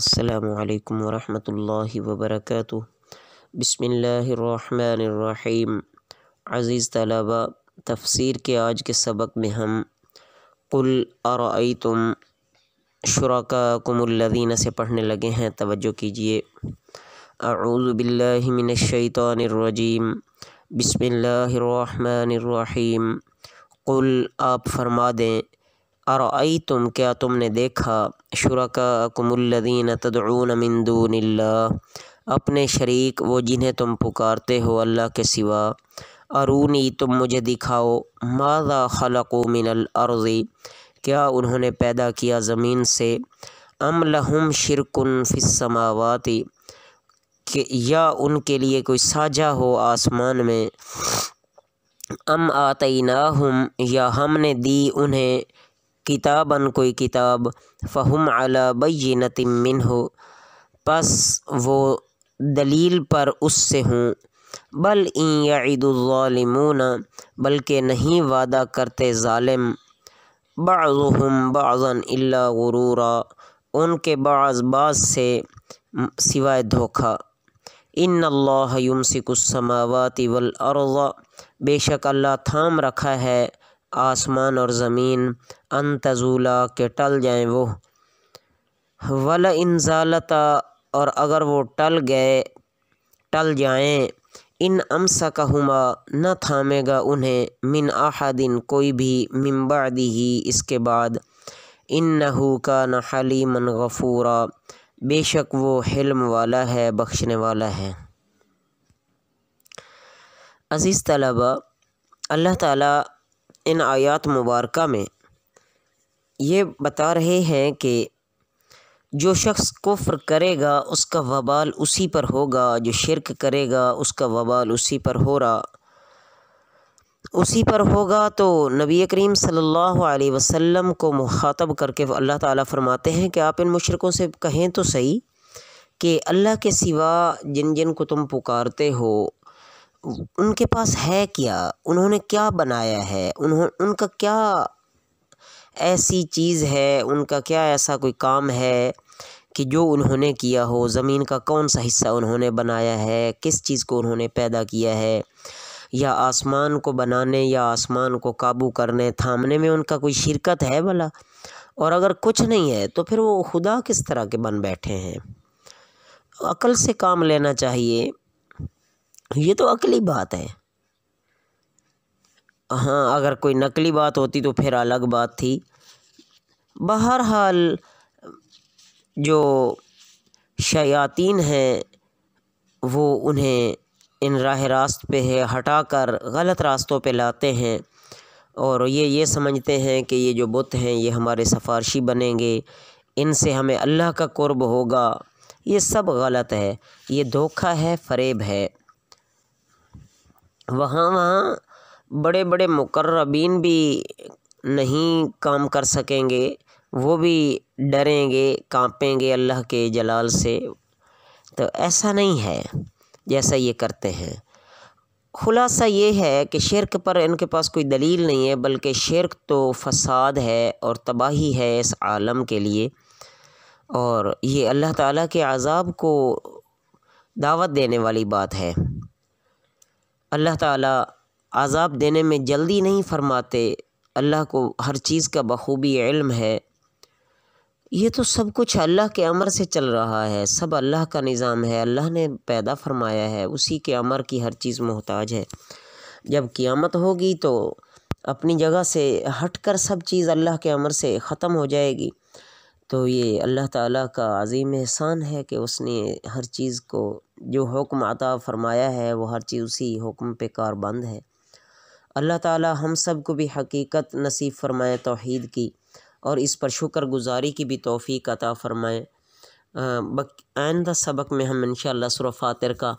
السلام علیکم ورحمۃ اللہ وبرکاتہ بسم اللہ الرحمن الرحیم عزیز طلبہ تفسیر کے آج کے سبق میں ہم قل ارآی تم شرکا الدین سے پڑھنے لگے ہیں توجہ کیجیے من الشیطان الرجیم بسم اللہ الرحمن الرحیم قل آپ فرما دیں ارعی تم کیا تم نے دیکھا شرکا کم الدین من دون اللہ اپنے شریک وہ جنہیں تم پکارتے ہو اللہ کے سوا ارونی تم مجھے دکھاؤ ماضا من العرضی کیا انہوں نے پیدا کیا زمین سے ام لہم شرکن فِسماواتی کہ یا ان کے لیے کوئی ساجا ہو آسمان میں ام آتی یا ہم نے دی انہیں کتاب کوئی کتاب فہم من ہو پس وہ دلیل پر اس سے ہوں بل این یعید الظالمون بلکہ نہیں وعدہ کرتے ظالم بعضهم بعضا الا غرورا ان کے بعض بعض سے سوائے دھوکہ ان اللہ یمسک السماوات والارض بے شک اللہ تھام رکھا ہے آسمان اور زمین ان تزولا کہ ٹل جائیں وہ ولا انزالتا اور اگر وہ ٹل گئے ٹل جائیں ان امسا سکما نہ تھامے گا انہیں من احدن دن کوئی بھی ممبادی ہی اس کے بعد ان نہ کا نہ خلی من غفورا بے شک وہ حلم والا ہے بخشنے والا ہے عزیز طلبہ اللہ تعالیٰ ان آیات مبارکہ میں یہ بتا رہے ہیں کہ جو شخص کفر کرے گا اس کا وبال اسی پر ہوگا جو شرک کرے گا اس کا وبال اسی پر ہو رہا اسی پر ہوگا تو نبی کریم صلی اللہ علیہ وسلم کو مخاطب کر کے اللہ تعالیٰ فرماتے ہیں کہ آپ ان مشرقوں سے کہیں تو صحیح کہ اللہ کے سوا جن جن کو تم پکارتے ہو ان کے پاس ہے کیا انہوں نے کیا بنایا ہے انہوں ان کا کیا ایسی چیز ہے ان کا کیا ایسا کوئی کام ہے کہ جو انہوں نے کیا ہو زمین کا کون سا حصہ انہوں نے بنایا ہے کس چیز کو انہوں نے پیدا کیا ہے یا آسمان کو بنانے یا آسمان کو قابو کرنے تھامنے میں ان کا کوئی شرکت ہے بھلا اور اگر کچھ نہیں ہے تو پھر وہ خدا کس طرح کے بن بیٹھے ہیں عقل سے کام لینا چاہیے یہ تو عقلی بات ہے ہاں اگر کوئی نقلی بات ہوتی تو پھر الگ بات تھی بہرحال جو شیاطین ہیں وہ انہیں ان راہ راست پہ ہٹا کر غلط راستوں پہ لاتے ہیں اور یہ یہ سمجھتے ہیں کہ یہ جو بت ہیں یہ ہمارے سفارشی بنیں گے ان سے ہمیں اللہ کا قرب ہوگا یہ سب غلط ہے یہ دھوکہ ہے فریب ہے وہاں وہاں بڑے بڑے مقربین بھی نہیں کام کر سکیں گے وہ بھی ڈریں گے کانپیں گے اللہ کے جلال سے تو ایسا نہیں ہے جیسا یہ کرتے ہیں خلاصہ یہ ہے کہ شرک پر ان کے پاس کوئی دلیل نہیں ہے بلکہ شرک تو فساد ہے اور تباہی ہے اس عالم کے لیے اور یہ اللہ تعالیٰ کے عذاب کو دعوت دینے والی بات ہے اللہ تعالیٰ عذاب دینے میں جلدی نہیں فرماتے اللہ کو ہر چیز کا بخوبی علم ہے یہ تو سب کچھ اللہ کے عمر سے چل رہا ہے سب اللہ کا نظام ہے اللہ نے پیدا فرمایا ہے اسی کے عمر کی ہر چیز محتاج ہے جب قیامت ہوگی تو اپنی جگہ سے ہٹ کر سب چیز اللہ کے عمر سے ختم ہو جائے گی تو یہ اللہ تعالیٰ کا عظیم احسان ہے کہ اس نے ہر چیز کو جو حکم عطا فرمایا ہے وہ ہر چیز اسی حکم پہ کار بند ہے اللہ تعالیٰ ہم سب کو بھی حقیقت نصیب فرمائے توحید کی اور اس پر شکر گزاری کی بھی توفیق عطا فرمائے آئندہ سبق میں ہم انشاءاللہ سورہ فاتر کا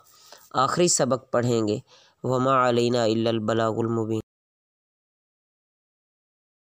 آخری سبق پڑھیں گے وما علینا البلاغ المبین